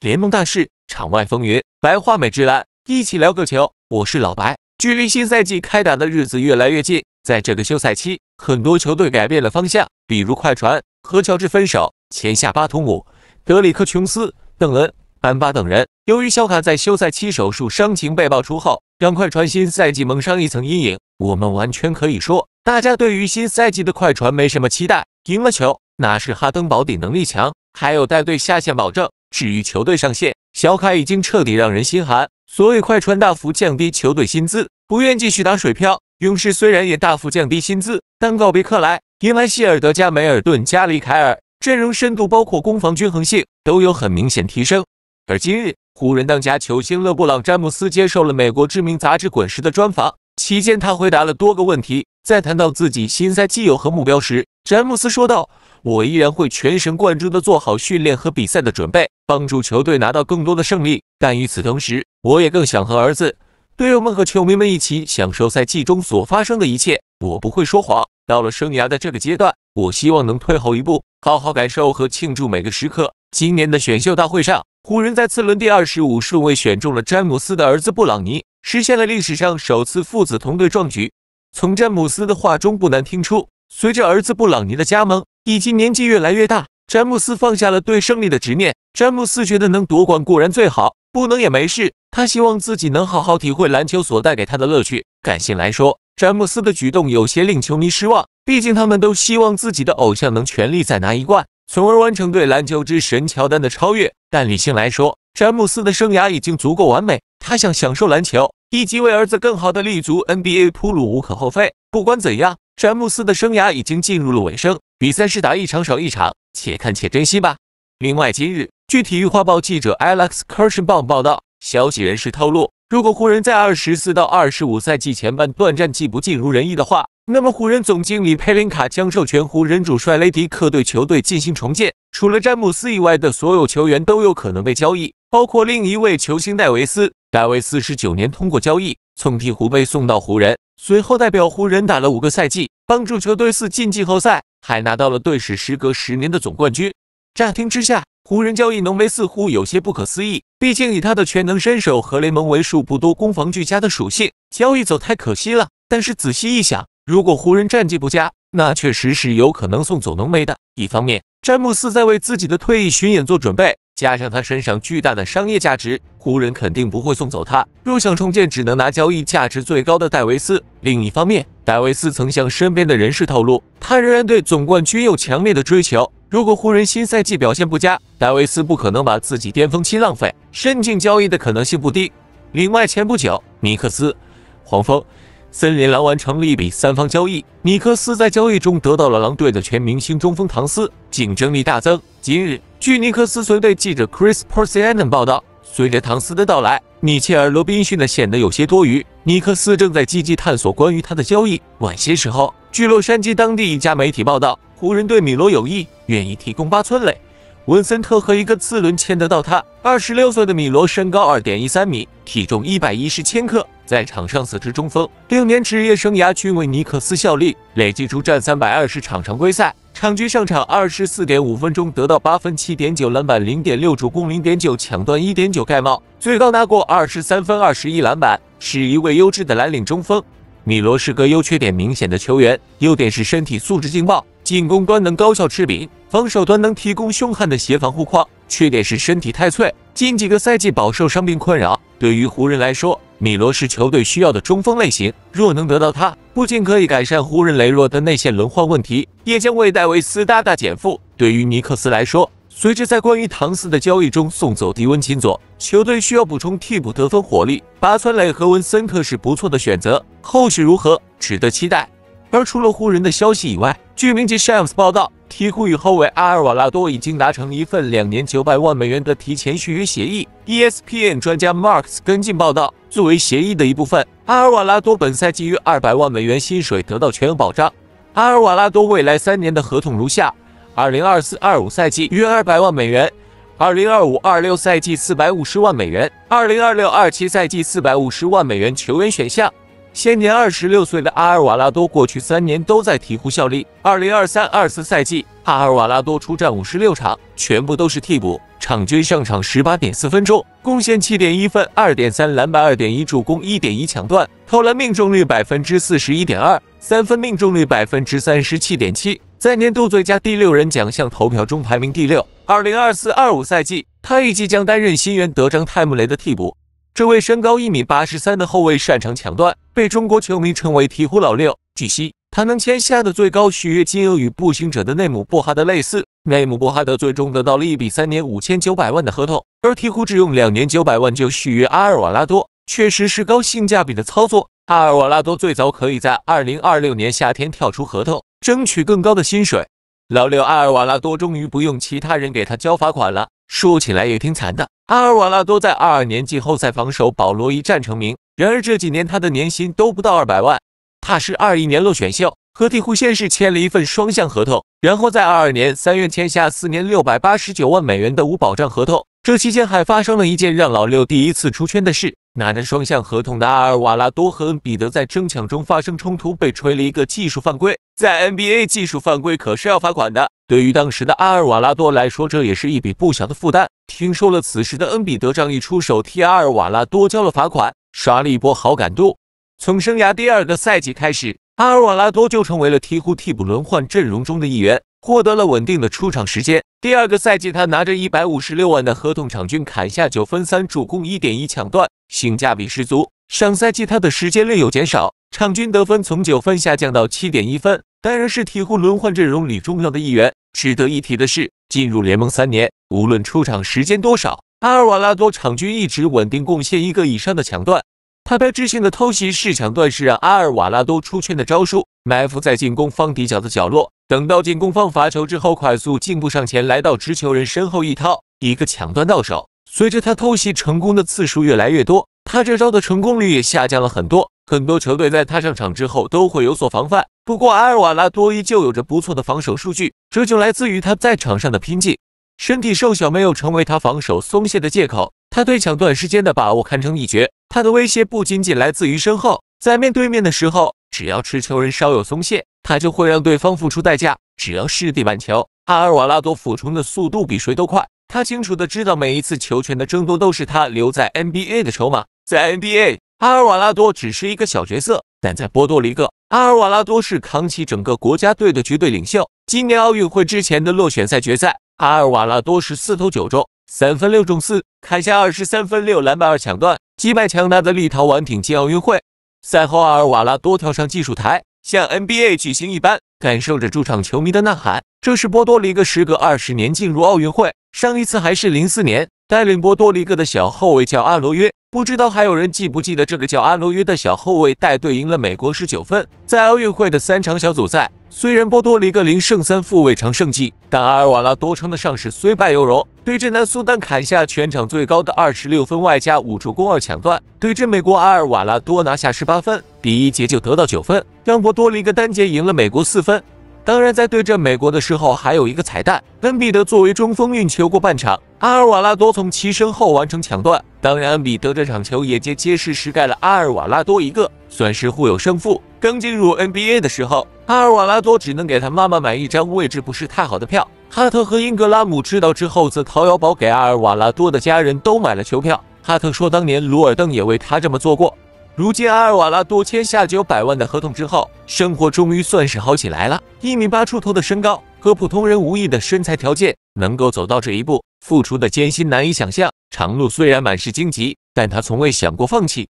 联盟大事，场外风云，白话美之篮，一起聊个球。我是老白。距离新赛季开打的日子越来越近，在这个休赛期，很多球队改变了方向，比如快船和乔治分手，签下巴图姆、德里克·琼斯、邓恩、安巴等人。由于小卡在休赛期手术伤情被爆出后，让快船新赛季蒙上一层阴影。我们完全可以说，大家对于新赛季的快船没什么期待。赢了球，那是哈登保底能力强，还有带队下线保证。至于球队上限，小卡已经彻底让人心寒，所以快船大幅降低球队薪资，不愿继续打水漂。勇士虽然也大幅降低薪资，但告别克莱，迎来希尔德、加梅尔顿、加里凯尔，阵容深度包括攻防均衡性都有很明显提升。而今日，湖人当家球星勒布朗詹姆斯接受了美国知名杂志《滚石》的专访，期间他回答了多个问题。在谈到自己新赛季有何目标时，詹姆斯说道。我依然会全神贯注地做好训练和比赛的准备，帮助球队拿到更多的胜利。但与此同时，我也更想和儿子、队友们和球迷们一起享受赛季中所发生的一切。我不会说谎。到了生涯的这个阶段，我希望能退后一步，好好感受和庆祝每个时刻。今年的选秀大会上，湖人在次轮第二十五顺位选中了詹姆斯的儿子布朗尼，实现了历史上首次父子同队壮举。从詹姆斯的话中不难听出，随着儿子布朗尼的加盟。以及年纪越来越大，詹姆斯放下了对胜利的执念。詹姆斯觉得能夺冠固然最好，不能也没事。他希望自己能好好体会篮球所带给他的乐趣。感性来说，詹姆斯的举动有些令球迷失望，毕竟他们都希望自己的偶像能全力再拿一冠，从而完成对篮球之神乔丹的超越。但理性来说，詹姆斯的生涯已经足够完美，他想享受篮球，以及为儿子更好的立足 NBA 铺路，无可厚非。不管怎样。詹姆斯的生涯已经进入了尾声，比赛是打一场少一场，且看且珍惜吧。另外，今日据体育画报记者 Alex k i r c h e n b a u m 报道，消息人士透露，如果湖人在二十四到二十五赛季前半段战绩不尽如人意的话，那么湖人总经理佩林卡将授权湖人主帅雷迪克对球队进行重建，除了詹姆斯以外的所有球员都有可能被交易，包括另一位球星戴维斯。戴维斯十九年通过交易从鹈鹕被送到湖人。随后代表湖人打了五个赛季，帮助球队四进季后赛，还拿到了队史时隔十年的总冠军。乍听之下，湖人交易浓眉似乎有些不可思议。毕竟以他的全能身手和联盟为数不多攻防俱佳的属性，交易走太可惜了。但是仔细一想，如果湖人战绩不佳，那确实是有可能送走浓眉的。一方面，詹姆斯在为自己的退役巡演做准备。加上他身上巨大的商业价值，湖人肯定不会送走他。若想重建，只能拿交易价值最高的戴维斯。另一方面，戴维斯曾向身边的人士透露，他仍然对总冠军有强烈的追求。如果湖人新赛季表现不佳，戴维斯不可能把自己巅峰期浪费，申请交易的可能性不低。另外，前不久，尼克斯、黄蜂。森林狼完成了一笔三方交易，尼克斯在交易中得到了狼队的全明星中锋唐斯，竞争力大增。今日，据尼克斯随队记者 Chris Porciano 报道，随着唐斯的到来，米切尔·罗宾逊的显得有些多余。尼克斯正在积极探索关于他的交易。晚些时候，据洛杉矶当地一家媒体报道，湖人对米罗有意，愿意提供八村垒、文森特和一个次轮签得到他。二十六岁的米罗身高二点一三米，体重一百一十千克。在场上四支中锋，六年职业生涯均为尼克斯效力，累计出战三百二十场常规赛，场均上场二十四点五分钟，得到八分七点九篮板零点六助攻零点九抢断一点九盖帽，最高拿过二十三分二十一篮板，是一位优质的蓝领中锋。米罗是个优缺点明显的球员，优点是身体素质劲爆，进攻端能高效吃饼，防守端能提供凶悍的协防护框；缺点是身体太脆，近几个赛季饱受伤病困扰。对于湖人来说，米罗是球队需要的中锋类型，若能得到他，不仅可以改善湖人雷诺的内线轮换问题，也将为戴维斯大大减负。对于尼克斯来说，随着在关于唐斯的交易中送走迪温琴佐，球队需要补充替补得分火力，巴川雷和文森特是不错的选择。后续如何，值得期待。而除了湖人的消息以外，据名记 Shams 报道，鹈鹕与后卫阿尔瓦拉多已经达成一份两年九百万美元的提前续约协议。ESPN 专家 Marks 跟进报道，作为协议的一部分，阿尔瓦拉多本赛季约二百万美元薪水得到全额保障。阿尔瓦拉多未来三年的合同如下：二零二四二五赛季约二百万美元，二零二五二六赛季四百五十万美元，二零二六二七赛季四百五十万美元球员选项。现年二十六岁的阿尔瓦拉多，过去三年都在鹈鹕效力。二零二三二四赛季，阿尔瓦拉多出战五十六场，全部都是替补，场均上场十八点四分钟，贡献七点一分、二点三篮板、二点一助攻、一点一抢断，投篮命中率百分之四十一点二，三分命中率百分之三十七点七，在年度最佳第六人奖项投票中排名第六。二零二四二五赛季，他预计将担任新援德章泰·穆雷的替补。这位身高一米八十三的后卫擅长抢断，被中国球迷称为“鹈鹕老六”。据悉，他能签下的最高续约金额与步行者的内姆布哈德类似。内姆布哈德最终得到了一笔三年五千九百万的合同，而鹈鹕只用两年九百万就续约阿尔瓦拉多，确实是高性价比的操作。阿尔瓦拉多最早可以在二零二六年夏天跳出合同，争取更高的薪水。老六阿尔瓦拉多终于不用其他人给他交罚款了。说起来也挺惨的，阿尔瓦拉多在二二年季后赛防守保罗一战成名。然而这几年他的年薪都不到二百万。他是二一年落选秀，和鹈鹕先是签了一份双向合同，然后在二二年三月签下四年六百八十九万美元的无保障合同。这期间还发生了一件让老六第一次出圈的事。拿着双向合同的阿尔瓦拉多和恩比德在争抢中发生冲突，被吹了一个技术犯规。在 NBA 技术犯规可是要罚款的，对于当时的阿尔瓦拉多来说，这也是一笔不小的负担。听说了，此时的恩比德仗义出手，替阿尔瓦拉多交了罚款，刷了一波好感度。从生涯第二个赛季开始，阿尔瓦拉多就成为了鹈鹕替补轮换阵容中的一员，获得了稳定的出场时间。第二个赛季，他拿着一百五十六万的合同，场均砍下九分三助攻一点一抢断。性价比十足。上赛季他的时间略有减少，场均得分从九分下降到七点一分，当然是鹈鹕轮换阵容里重要的一员。值得一提的是，进入联盟三年，无论出场时间多少，阿尔瓦拉多场均一直稳定贡献一个以上的抢断。他标志性的偷袭式抢断是让阿尔瓦拉多出圈的招数，埋伏在进攻方底角的角落，等到进攻方罚球之后，快速进步上前，来到持球人身后一掏，一个抢断到手。随着他偷袭成功的次数越来越多，他这招的成功率也下降了很多。很多球队在他上场之后都会有所防范。不过阿尔瓦拉多依旧有着不错的防守数据，这就来自于他在场上的拼劲。身体瘦小没有成为他防守松懈的借口，他对抢断时间的把握堪称一绝。他的威胁不仅仅来自于身后，在面对面的时候，只要持球人稍有松懈，他就会让对方付出代价。只要是地板球，阿尔瓦拉多俯冲的速度比谁都快。他清楚的知道，每一次球权的争夺都是他留在 NBA 的筹码。在 NBA，阿尔瓦拉多只是一个小角色；但在波多黎各，阿尔瓦拉多是扛起整个国家队的绝对领袖。今年奥运会之前的落选赛决赛，阿尔瓦拉多是四投九中，三分六中四，砍下二十三分六篮板二抢断，击败强大的立陶宛，挺进奥运会。赛后，阿尔瓦拉多跳上技术台，像 NBA 举行一般，感受着主场球迷的呐喊。这是波多黎各时隔二十年进入奥运会。上一次还是零四年，带领波多黎各的小后卫叫阿罗约，不知道还有人记不记得这个叫阿罗约的小后卫带队赢了美国十九分。在奥运会的三场小组赛，虽然波多黎各零胜三负未尝胜绩，但阿尔瓦拉多称得上是虽败犹荣。对阵南苏丹砍下全场最高的二十六分，外加五助攻二抢断；对阵美国，阿尔瓦拉多拿下十八分，第一节就得到九分，让波多黎各单节赢了美国四分。当然，在对阵美国的时候，还有一个彩蛋。恩比德作为中锋运球过半场，阿尔瓦拉多从其身后完成抢断。当然，恩比德这场球也接接失失盖了阿尔瓦拉多一个，算是互有胜负。刚进入 NBA 的时候，阿尔瓦拉多只能给他妈妈买一张位置不是太好的票。哈特和英格拉姆知道之后，则掏腰包给阿尔瓦拉多的家人都买了球票。哈特说，当年鲁尔邓也为他这么做过。如今，阿尔瓦拉多签下九百万的合同之后，生活终于算是好起来了。一米八出头的身高和普通人无异的身材条件，能够走到这一步，付出的艰辛难以想象。长路虽然满是荆棘，但他从未想过放弃。